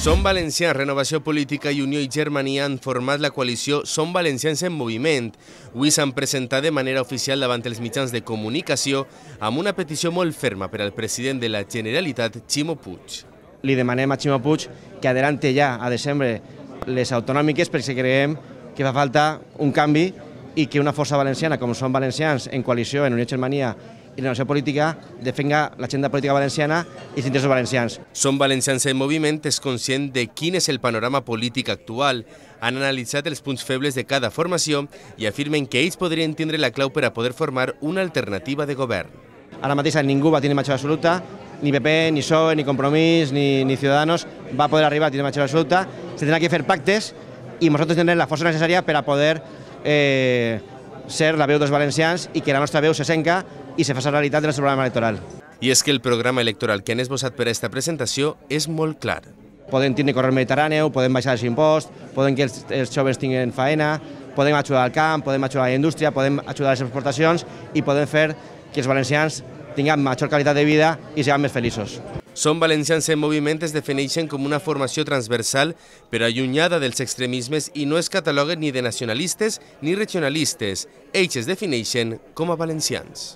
Som Valencians, Renovació Política i Unió i Germania han format la coalició Som Valencians en Moviment. Avui s'han presentat de manera oficial davant els mitjans de comunicació amb una petició molt ferma per al president de la Generalitat, Ximo Puig. Li demanem a Ximo Puig que adelante ja a desembre les autonòmiques perquè creiem que fa falta un canvi i que una força valenciana, com Som valencians, en coalició, en Unió i Germania i la noció política defenga l'agenda política valenciana i els interessos valencians. Som Valencians en Moviment és conscient de quin és el panorama polític actual. Han analitzat els punts febles de cada formació i afirmen que ells podrien tindre la clau per a poder formar una alternativa de govern. Ara mateix ningú va tenir majoria absoluta, ni PP, ni PSOE, ni Compromís, ni, ni Ciudadanos va poder arribar a tenir majoria absoluta. Se tindrà que fer pactes i nosaltres tindrem la força necessària per a poder eh, ser la veu dels valencians i que la nostra veu se senca i se faci realitat del nostre programa electoral. I és que el programa electoral que han esbossat per a aquesta presentació és molt clar. Podem tenir corrent mediterrània, podem baixar els imposts, podem que els, joves tinguin faena, podem ajudar al camp, podem ajudar a la indústria, podem ajudar a les exportacions i podem fer que els valencians tinguin major qualitat de vida i siguem més feliços. Són valencians en moviment es defineixen com una formació transversal però allunyada dels extremismes i no es cataloguen ni de nacionalistes ni regionalistes. Ells es defineixen com a valencians.